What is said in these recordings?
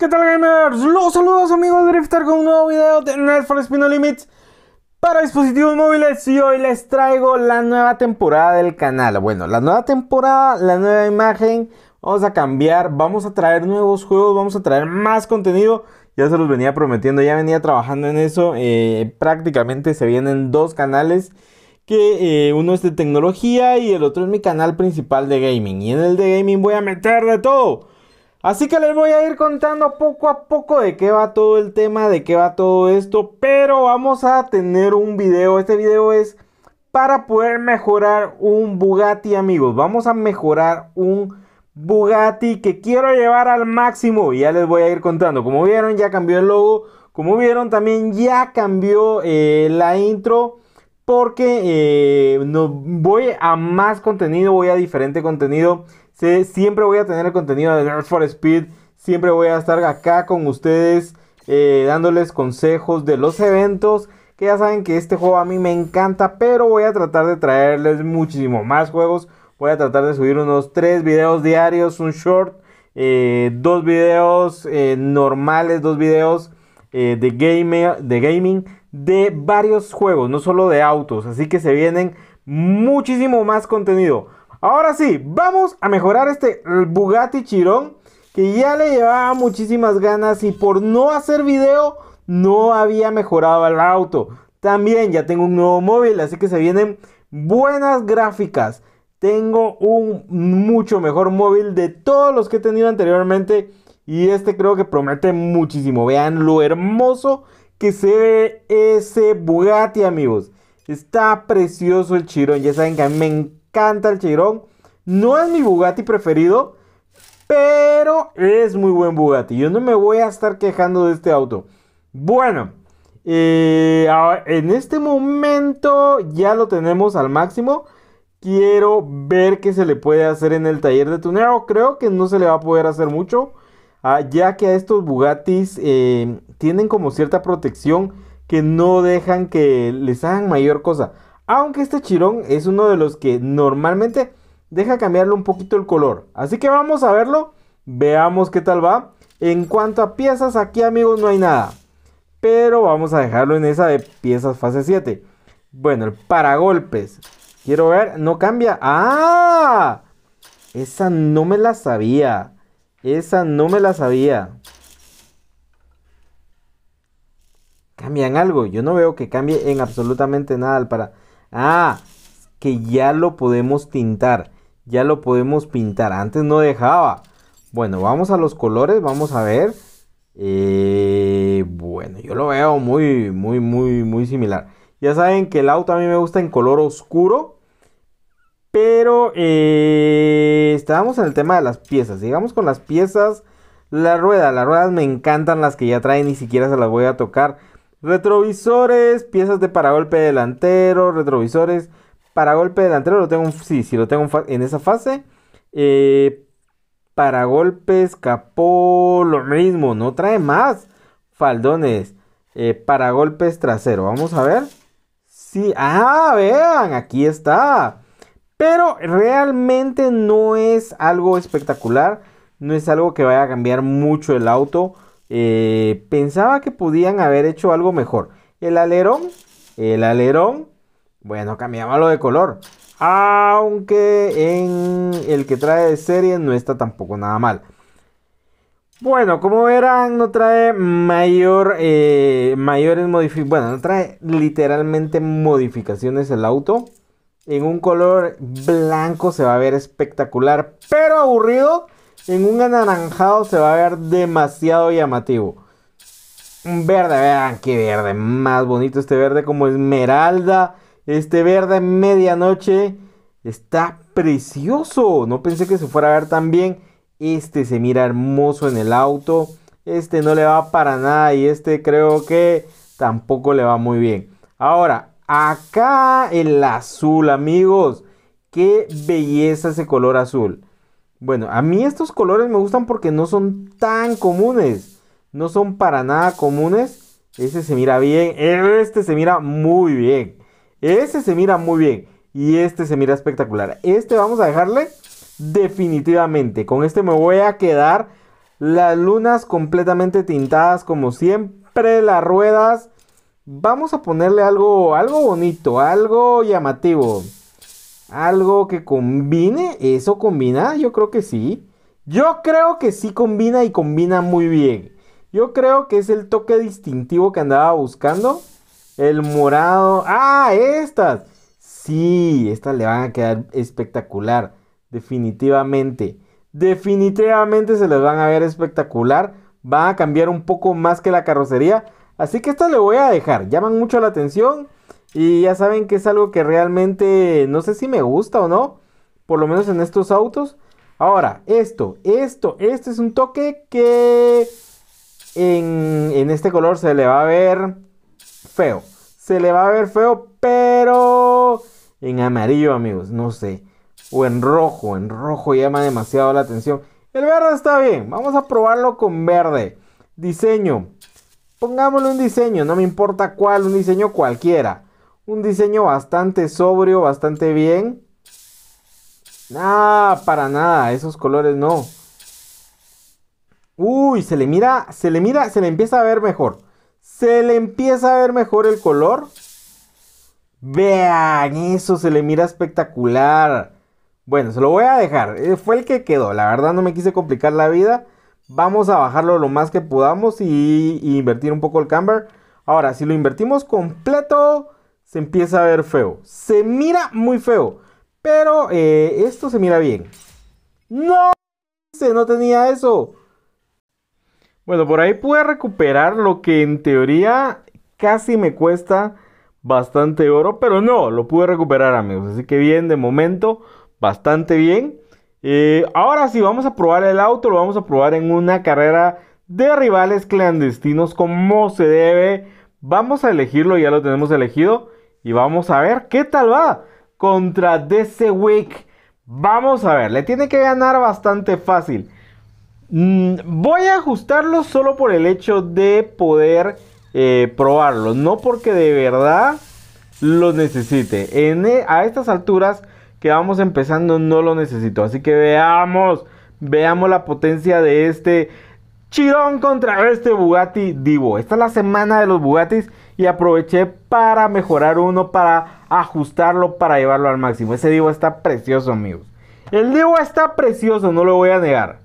¿Qué tal gamers? Los saludos amigos de Drifter con un nuevo video de Nerd for Spino Limits para dispositivos móviles y hoy les traigo la nueva temporada del canal. Bueno, la nueva temporada, la nueva imagen, vamos a cambiar, vamos a traer nuevos juegos, vamos a traer más contenido. Ya se los venía prometiendo, ya venía trabajando en eso. Eh, prácticamente se vienen dos canales que eh, uno es de tecnología y el otro es mi canal principal de gaming. Y en el de gaming voy a meter de todo. Así que les voy a ir contando poco a poco de qué va todo el tema, de qué va todo esto, pero vamos a tener un video. Este video es para poder mejorar un Bugatti, amigos. Vamos a mejorar un Bugatti que quiero llevar al máximo. Y ya les voy a ir contando. Como vieron, ya cambió el logo. Como vieron, también ya cambió eh, la intro porque eh, no, voy a más contenido, voy a diferente contenido siempre voy a tener el contenido de Nerd for Speed. Siempre voy a estar acá con ustedes eh, dándoles consejos de los eventos. Que ya saben que este juego a mí me encanta, pero voy a tratar de traerles muchísimo más juegos. Voy a tratar de subir unos 3 videos diarios, un short, eh, dos videos eh, normales, dos videos de, de gaming de varios juegos, no solo de autos. Así que se vienen muchísimo más contenido. Ahora sí, vamos a mejorar este Bugatti Chirón que ya le llevaba muchísimas ganas y por no hacer video no había mejorado el auto. También ya tengo un nuevo móvil, así que se vienen buenas gráficas. Tengo un mucho mejor móvil de todos los que he tenido anteriormente y este creo que promete muchísimo. Vean lo hermoso que se ve ese Bugatti, amigos. Está precioso el Chirón, ya saben que a mí me encanta Canta el Chiron. No es mi Bugatti preferido, pero es muy buen Bugatti. Yo no me voy a estar quejando de este auto. Bueno, eh, en este momento ya lo tenemos al máximo. Quiero ver qué se le puede hacer en el taller de tuneo. Creo que no se le va a poder hacer mucho. Ah, ya que a estos Bugattis eh, tienen como cierta protección que no dejan que les hagan mayor cosa. Aunque este chirón es uno de los que normalmente deja cambiarle un poquito el color. Así que vamos a verlo. Veamos qué tal va. En cuanto a piezas, aquí amigos no hay nada. Pero vamos a dejarlo en esa de piezas fase 7. Bueno, el paragolpes. Quiero ver, no cambia. ¡Ah! Esa no me la sabía. Esa no me la sabía. ¿Cambian algo? Yo no veo que cambie en absolutamente nada el para... Ah, que ya lo podemos pintar, Ya lo podemos pintar. Antes no dejaba. Bueno, vamos a los colores. Vamos a ver. Eh, bueno, yo lo veo muy, muy, muy, muy similar. Ya saben que el auto a mí me gusta en color oscuro. Pero eh, estábamos en el tema de las piezas. Sigamos con las piezas. La rueda, las ruedas me encantan las que ya traen, ni siquiera se las voy a tocar. Retrovisores, piezas de paragolpe delantero, retrovisores, paragolpe delantero, lo tengo, sí, sí, lo tengo en esa fase. Eh, paragolpes, capó, lo mismo, no trae más. Faldones, eh, paragolpes trasero, vamos a ver. Sí, ah, vean, aquí está. Pero realmente no es algo espectacular, no es algo que vaya a cambiar mucho el auto. Eh, pensaba que podían haber hecho algo mejor. El alerón, el alerón, bueno, cambiábalo de color. Aunque en el que trae de serie no está tampoco nada mal. Bueno, como verán, no trae mayor, eh, mayores modificaciones. Bueno, no trae literalmente modificaciones el auto. En un color blanco se va a ver espectacular, pero aburrido en un anaranjado se va a ver demasiado llamativo. verde, vean qué verde, más bonito este verde como esmeralda. Este verde medianoche está precioso. No pensé que se fuera a ver tan bien. Este se mira hermoso en el auto. Este no le va para nada y este creo que tampoco le va muy bien. Ahora, acá el azul, amigos. Qué belleza ese color azul. Bueno, a mí estos colores me gustan porque no son tan comunes. No son para nada comunes. Ese se mira bien. Este se mira muy bien. Ese se mira muy bien. Y este se mira espectacular. Este vamos a dejarle definitivamente. Con este me voy a quedar las lunas completamente tintadas como siempre. Las ruedas. Vamos a ponerle algo, algo bonito, algo llamativo. Algo que combine, eso combina, yo creo que sí. Yo creo que sí combina y combina muy bien. Yo creo que es el toque distintivo que andaba buscando. El morado. ¡Ah, estas! Sí, estas le van a quedar espectacular. Definitivamente. Definitivamente se les van a ver espectacular. Van a cambiar un poco más que la carrocería. Así que estas le voy a dejar. Llaman mucho la atención. Y ya saben que es algo que realmente no sé si me gusta o no. Por lo menos en estos autos. Ahora, esto, esto, este es un toque que en, en este color se le va a ver feo. Se le va a ver feo, pero en amarillo, amigos, no sé. O en rojo, en rojo llama demasiado la atención. El verde está bien, vamos a probarlo con verde. Diseño, pongámosle un diseño, no me importa cuál, un diseño cualquiera. Un diseño bastante sobrio, bastante bien. Nada, para nada, esos colores no. Uy, se le mira, se le mira, se le empieza a ver mejor. Se le empieza a ver mejor el color. Vean, eso se le mira espectacular. Bueno, se lo voy a dejar. Eh, fue el que quedó. La verdad no me quise complicar la vida. Vamos a bajarlo lo más que podamos y, y invertir un poco el camber. Ahora, si lo invertimos completo, se empieza a ver feo. Se mira muy feo. Pero eh, esto se mira bien. ¡No! No tenía eso. Bueno, por ahí pude recuperar lo que en teoría casi me cuesta bastante oro. Pero no, lo pude recuperar amigos. Así que bien, de momento, bastante bien. Eh, ahora sí, vamos a probar el auto. Lo vamos a probar en una carrera de rivales clandestinos como se debe. Vamos a elegirlo, ya lo tenemos elegido. Y vamos a ver qué tal va contra DC Week. Vamos a ver, le tiene que ganar bastante fácil. Mm, voy a ajustarlo solo por el hecho de poder eh, probarlo, no porque de verdad lo necesite. En, e, a estas alturas que vamos empezando no lo necesito. Así que veamos, veamos la potencia de este Chirón contra este Bugatti Divo. Esta es la semana de los Bugattis y aproveché para mejorar uno, para ajustarlo, para llevarlo al máximo. Ese Divo está precioso, amigos. El Divo está precioso, no lo voy a negar.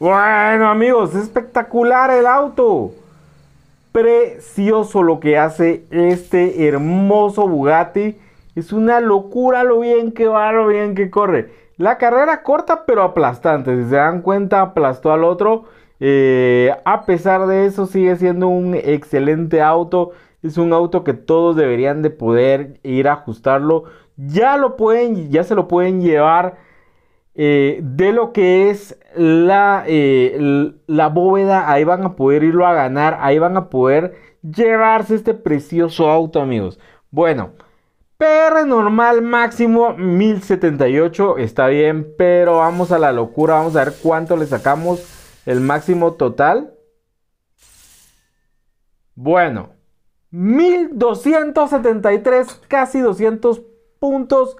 Bueno, amigos, espectacular el auto. Precioso lo que hace este hermoso Bugatti. Es una locura lo bien que va, lo bien que corre. La carrera corta pero aplastante. Si se dan cuenta, aplastó al otro. Eh, a pesar de eso, sigue siendo un excelente auto. Es un auto que todos deberían de poder ir a ajustarlo. Ya lo pueden, ya se lo pueden llevar eh, de lo que es la, eh, la bóveda, ahí van a poder irlo a ganar, ahí van a poder llevarse este precioso auto, amigos. Bueno, PR normal máximo 1078, está bien, pero vamos a la locura, vamos a ver cuánto le sacamos el máximo total. Bueno, 1273, casi 200 puntos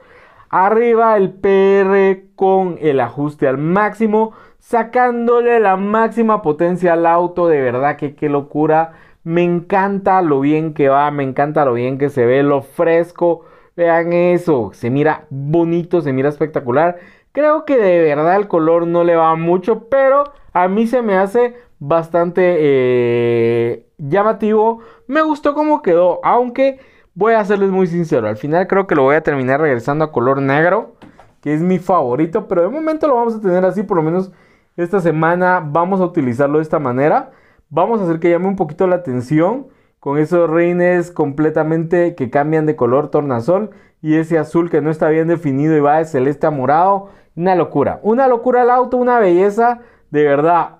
Arriba el PR con el ajuste al máximo, sacándole la máxima potencia al auto. De verdad que qué locura. Me encanta lo bien que va, me encanta lo bien que se ve, lo fresco. Vean eso, se mira bonito, se mira espectacular. Creo que de verdad el color no le va mucho, pero a mí se me hace bastante eh, llamativo. Me gustó cómo quedó, aunque voy a serles muy sincero. Al final creo que lo voy a terminar regresando a color negro, que es mi favorito. Pero de momento lo vamos a tener así, por lo menos esta semana vamos a utilizarlo de esta manera. Vamos a hacer que llame un poquito la atención con esos reines completamente que cambian de color tornasol y ese azul que no está bien definido y va de celeste a morado. Una locura, una locura el auto, una belleza, de verdad.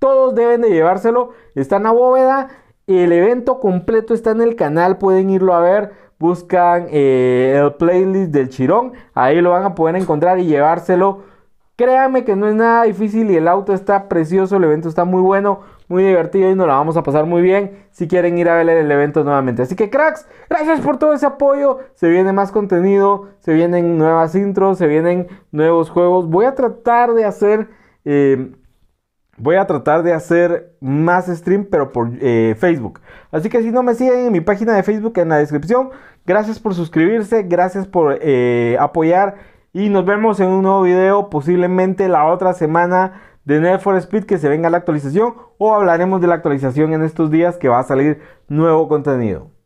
Todos deben de llevárselo. Está en la bóveda, el evento completo está en el canal, pueden irlo a ver. Buscan eh, el playlist del Chirón, ahí lo van a poder encontrar y llevárselo. Créanme que no es nada difícil y el auto está precioso, el evento está muy bueno, muy divertido y nos la vamos a pasar muy bien si quieren ir a ver el evento nuevamente. Así que cracks, gracias por todo ese apoyo, se viene más contenido, se vienen nuevas intros, se vienen nuevos juegos. Voy a tratar de hacer... Eh, Voy a tratar de hacer más stream, pero por eh, Facebook. Así que si no me siguen en mi página de Facebook en la descripción, gracias por suscribirse, gracias por eh, apoyar y nos vemos en un nuevo video, posiblemente la otra semana de Need for Speed que se venga la actualización o hablaremos de la actualización en estos días que va a salir nuevo contenido.